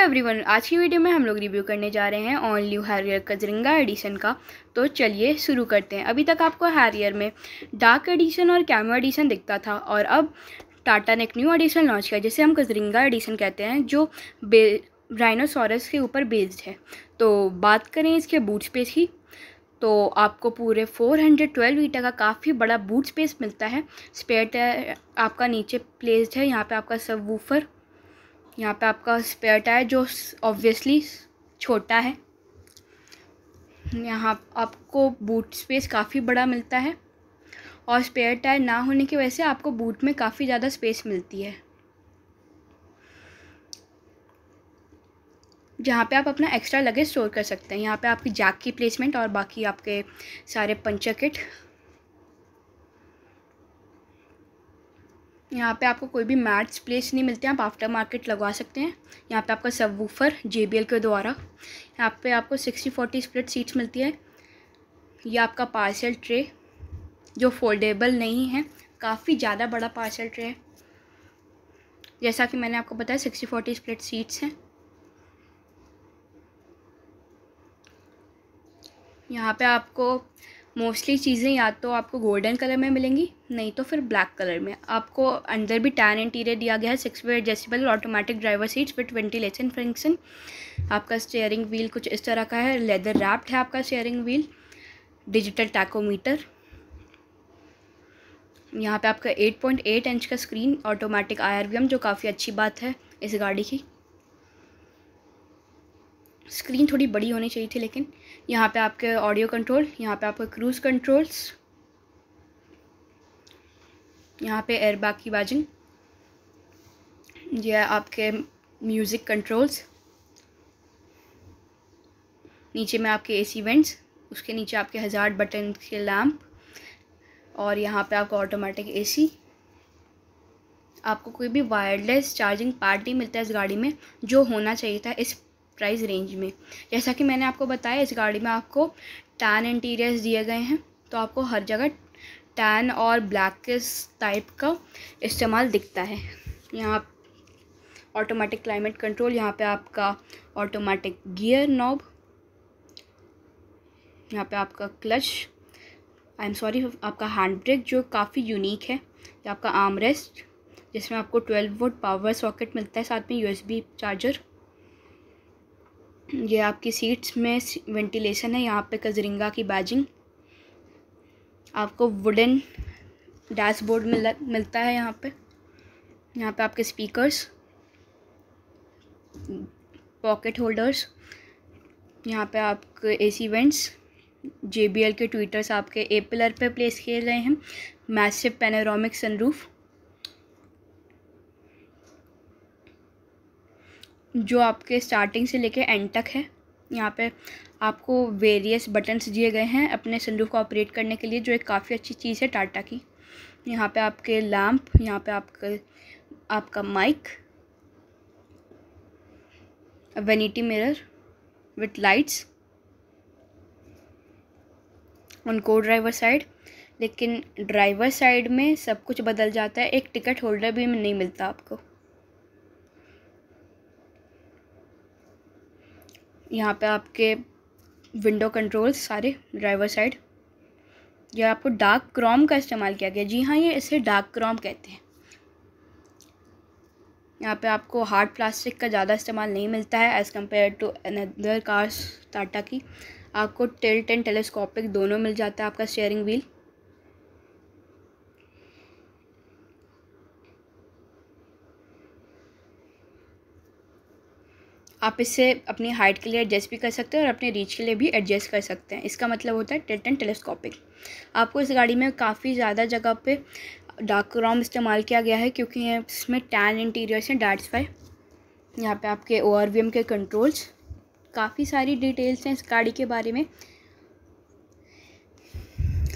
everyone आज की video में हम लोग रिव्यू करने जा रहे हैं ओनली हैरियर कजरिंगा एडिशन का तो चलिए शुरू करते हैं अभी तक आपको हैरियर में डार्क एडिशन और कैमरा एडिशन दिखता था और अब टाटा ने एक न्यू एडिशन लॉन्च किया जिसे हम कजरिंगा एडिशन कहते हैं जो बे राइनोसॉरस के ऊपर बेस्ड है तो बात करें इसके बूट स्पेस की तो आपको पूरे 412 हंड्रेड का काफ़ी बड़ा बूट स्पेस मिलता है स्पेयर टायर आपका नीचे प्लेस्ड है यहाँ पे आपका सब वूफर यहाँ पे आपका स्पेयर टायर जो ऑब्वियसली छोटा है यहाँ आपको बूट स्पेस काफ़ी बड़ा मिलता है और स्पेयर टायर ना होने की वजह से आपको बूट में काफ़ी ज़्यादा स्पेस मिलती है जहाँ पे आप अपना एक्स्ट्रा लगेज स्टोर कर सकते हैं यहाँ पे आपकी जैक की प्लेसमेंट और बाकी आपके सारे पंचर किट यहाँ पे आपको कोई भी मैट्स प्लेस नहीं मिलते हैं आप आफ्टर मार्केट लगवा सकते हैं यहाँ पे आपका सब वूफर जे के द्वारा यहाँ पे आपको सिक्सटी फोर्टी स्प्लिट सीट्स मिलती है ये आपका पार्सल ट्रे जो फोल्डेबल नहीं है काफ़ी ज़्यादा बड़ा पार्सल ट्रे है जैसा कि मैंने आपको बताया सिक्सटी फोर्टी स्प्लिट सीट्स हैं यहाँ पर आपको मोस्टली चीज़ें या तो आपको गोल्डन कलर में मिलेंगी नहीं तो फिर ब्लैक कलर में आपको अंदर भी टैन इंटीरियर दिया गया है six way adjustable automatic driver seats with ventilation function आपका स्टेयरिंग व्हील कुछ इस तरह का है लेदर रैप्ड है आपका स्टेयरिंग व्हील डिजिटल टैकोमीटर यहाँ पे आपका 8.8 इंच का स्क्रीन ऑटोमेटिक आई जो काफ़ी अच्छी बात है इस गाड़ी की स्क्रीन थोड़ी बड़ी होनी चाहिए थी लेकिन यहाँ पे आपके ऑडियो कंट्रोल यहाँ पे आपका क्रूज़ कंट्रोल्स यहाँ पे एयरबैग की बाजिंग यह आपके म्यूज़िक कंट्रोल्स नीचे में आपके एसी वेंट्स उसके नीचे आपके हज़ार बटन के लैम्प और यहाँ पे आपका ऑटोमेटिक एसी आपको कोई भी वायरलेस चार्जिंग पार्ट नहीं मिलता है इस गाड़ी में जो होना चाहिए था इस प्राइस रेंज में जैसा कि मैंने आपको बताया इस गाड़ी में आपको टैन इंटीरियर्स दिए गए हैं तो आपको हर जगह टैन और ब्लैक टाइप का इस्तेमाल दिखता है यहाँ ऑटोमेटिक क्लाइमेट कंट्रोल यहाँ पे आपका ऑटोमेटिक गियर नॉब यहाँ पे आपका क्लच आई एम सॉरी आपका हैंड ब्रेक जो काफ़ी यूनिक है आपका आर्म रेस्ट जिसमें आपको 12 वोल्ट पावर सॉकेट मिलता है साथ में यूएसबी चार्जर ये आपकी सीट्स में वेंटिलेशन है यहाँ पे कजरिंगा की बैजिंग आपको वुडन डैशबोर्ड मिल मिलता है यहाँ पे यहाँ पे आपके स्पीकर्स पॉकेट होल्डर्स यहाँ पे आपके एसी वेंट्स जे के ट्विटर्स आपके ए पिलर पे प्लेस किए गए हैं मैसिव पेनारोमिक सनरूफ जो आपके स्टार्टिंग से लेके एंड तक है यहाँ पे आपको वेरियस बटन्स दिए गए हैं अपने संदूक को ऑपरेट करने के लिए जो एक काफ़ी अच्छी चीज़ है टाटा की यहाँ पे आपके लैम्प यहाँ पे आपके आपका mic vanity mirror with lights on को ड्राइवर साइड लेकिन ड्राइवर साइड में सब कुछ बदल जाता है एक टिकट होल्डर भी नहीं मिलता आपको यहाँ पे आपके विंडो कंट्रोल सारे ड्राइवर साइड यह आपको डार्क क्रोम का इस्तेमाल किया गया जी हाँ ये इसे डार्क क्रॉम कहते हैं यहाँ पे आपको हार्ड प्लास्टिक का ज़्यादा इस्तेमाल नहीं मिलता है as compare to another cars Tata की आपको टेल्ट एंड टेलीस्कोपिक दोनों मिल जाता है आपका स्टेयरिंग व्हील आप इसे अपनी हाइट के लिए एडजस्ट भी कर सकते हैं और अपने रीच के लिए भी एडजस्ट कर सकते हैं इसका मतलब होता है टिल्ट एंड टेलीस्कोपिक आपको इस गाड़ी में काफ़ी ज़्यादा जगह पे डार्क क्राउम इस्तेमाल किया गया है क्योंकि इसमें टैन इंटीरियर्स हैं डैट्स वाई यहाँ पर आपके ओ के कंट्रोल्स काफ़ी सारी डिटेल्स हैं इस गाड़ी के बारे में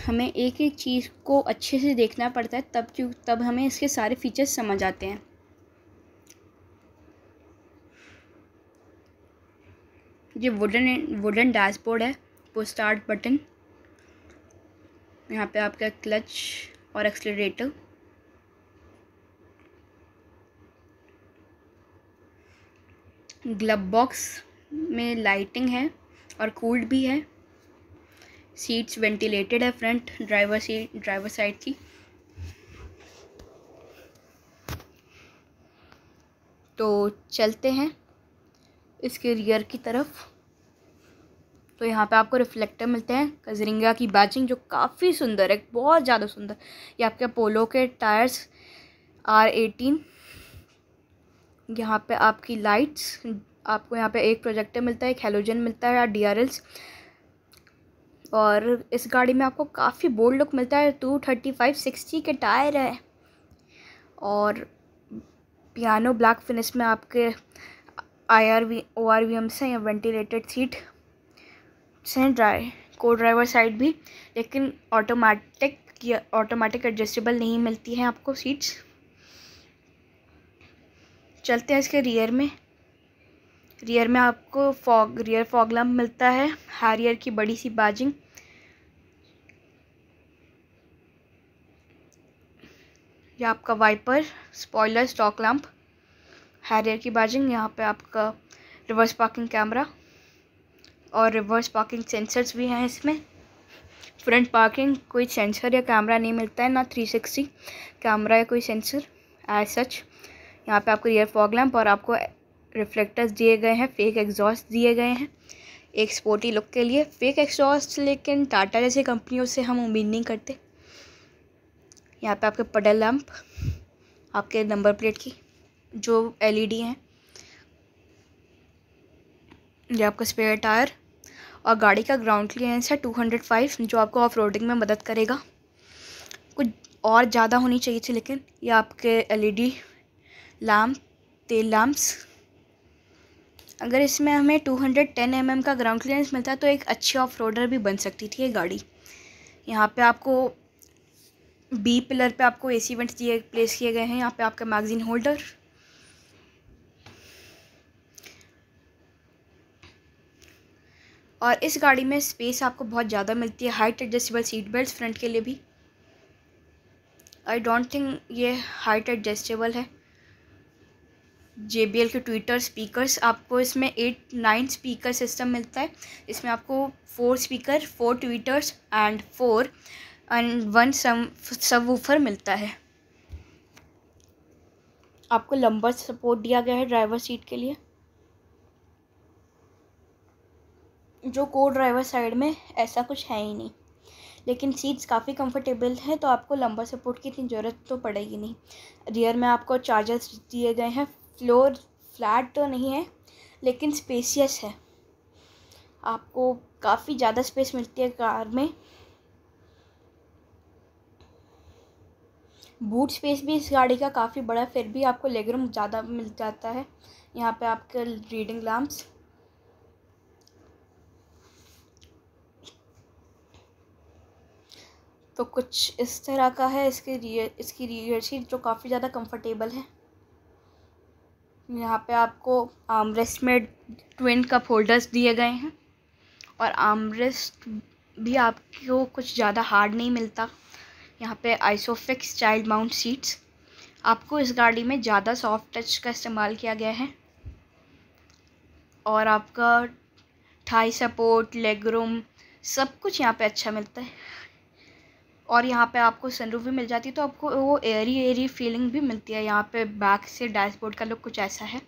हमें एक एक चीज़ को अच्छे से देखना पड़ता है तब क्यों तब हमें इसके सारे फीचर्स समझ आते हैं ये वुडन वुडन डैशबोर्ड है वो स्टार्ट बटन यहाँ पे आपका क्लच और एक्सलरेटर ग्लब बॉक्स में लाइटिंग है और कूल्ड भी है सीट्स वेंटिलेटेड है front driver seat driver side की तो चलते हैं इसके रियर की तरफ तो यहाँ पे आपको रिफ्लेक्टर मिलते हैं कजरिंगा की बैचिंग जो काफ़ी सुंदर है बहुत ज़्यादा सुंदर ये आपके पोलो के टायर्स आर एटीन यहाँ पे आपकी लाइट्स आपको यहाँ पे एक प्रोजेक्टर मिलता है एक हेलोजन मिलता है या डी आर एल्स और इस गाड़ी में आपको काफ़ी बोल्ड लुक मिलता है टू थर्टी फाइव सिक्सटी के टायर है और पियानो ब्लैक फिनिश में आपके I R V O R V M से या वेंटिलेटेड सीट से ड्राई को ड्राइवर साइड भी लेकिन ऑटोमेटिक या ऑटोमेटिक एडजस्टेबल नहीं मिलती हैं आपको सीट्स चलते हैं इसके रियर में रियर में आपको फॉग रियर फॉग लैम्प मिलता है हारियर की बड़ी सी बाजिंग या आपका wiper spoiler stop lamp Harrier की बाजिंग यहाँ पे आपका रिवर्स पार्किंग कैमरा और रिवर्स पार्किंग सेंसर्स भी हैं इसमें फ्रंट पार्किंग कोई सेंसर या कैमरा नहीं मिलता है ना थ्री सिक्सटी कैमरा या कोई सेंसर एज सच यहाँ पे आपको रियर फॉग लैम्प और आपको रिफ्लेक्टर्स दिए गए हैं फेक एग्जॉस्ट दिए गए हैं एक स्पोर्टी लुक के लिए फेक एग्जॉस्ट लेकिन टाटा जैसी कंपनियों से हम उम्मीद नहीं करते यहाँ पे आपके पडल लैम्प आपके नंबर प्लेट की जो एलईडी e हैं ये आपका स्पेयर टायर और गाड़ी का ग्राउंड क्लियरेंस है 205 जो आपको ऑफ रोडिंग में मदद करेगा कुछ और ज़्यादा होनी चाहिए थी लेकिन ये आपके LED lamp e tail lamps अगर इसमें हमें 210 एमएम का ग्राउंड क्लियरेंस मिलता है तो एक अच्छी ऑफ रोडर भी बन सकती थी ये गाड़ी यहाँ पे आपको बी पिलर पे आपको एसी वेंट्स दिए प्लेस किए गए हैं यहाँ पे आपका मैगजीन होल्डर और इस गाड़ी में स्पेस आपको बहुत ज़्यादा मिलती है height adjustable seat belt front के लिए भी आई डोंट थिंक ये हाइट एडजस्टेबल है जे बी एल के ट्विटर स्पीकर्स आपको इसमें एट नाइन स्पीकर सिस्टम मिलता है इसमें आपको four speaker four tweeters and four and one sub woofer मिलता है आपको लंबा सपोर्ट दिया गया है ड्राइवर सीट के लिए जो को ड्राइवर साइड में ऐसा कुछ है ही नहीं लेकिन सीट्स काफ़ी कंफर्टेबल हैं तो आपको लंबा सपोर्ट की इतनी ज़रूरत तो पड़ेगी नहीं रियर में आपको चार्जर्स दिए गए हैं फ्लोर फ्लैट तो नहीं है लेकिन स्पेसियस है आपको काफ़ी ज़्यादा स्पेस मिलती है कार में बूट स्पेस भी इस गाड़ी का काफ़ी बड़ा फिर भी आपको लेगरूम ज़्यादा मिल जाता है यहाँ पे आपके रीडिंग लैम्प्स तो कुछ इस तरह का है इसके रियर इसकी रियर सीट जो काफ़ी ज़्यादा कंफर्टेबल है यहाँ पे आपको आमरेस्ट में ट्विन कप होल्डर्स दिए गए हैं और आमरेस्ट भी आपको कुछ ज़्यादा हार्ड नहीं मिलता यहाँ पे आइसोफिक्स चाइल्ड माउंट सीट्स आपको इस गाड़ी में ज़्यादा सॉफ्ट टच का इस्तेमाल किया गया है और आपका थाई सपोर्ट लेगरूम सब कुछ यहाँ पे अच्छा मिलता है और यहाँ पे आपको सनरूफ भी मिल जाती है तो आपको वो एयरी एयरी फीलिंग भी मिलती है यहाँ पे बैक से डैशबोर्ड का लुक कुछ ऐसा है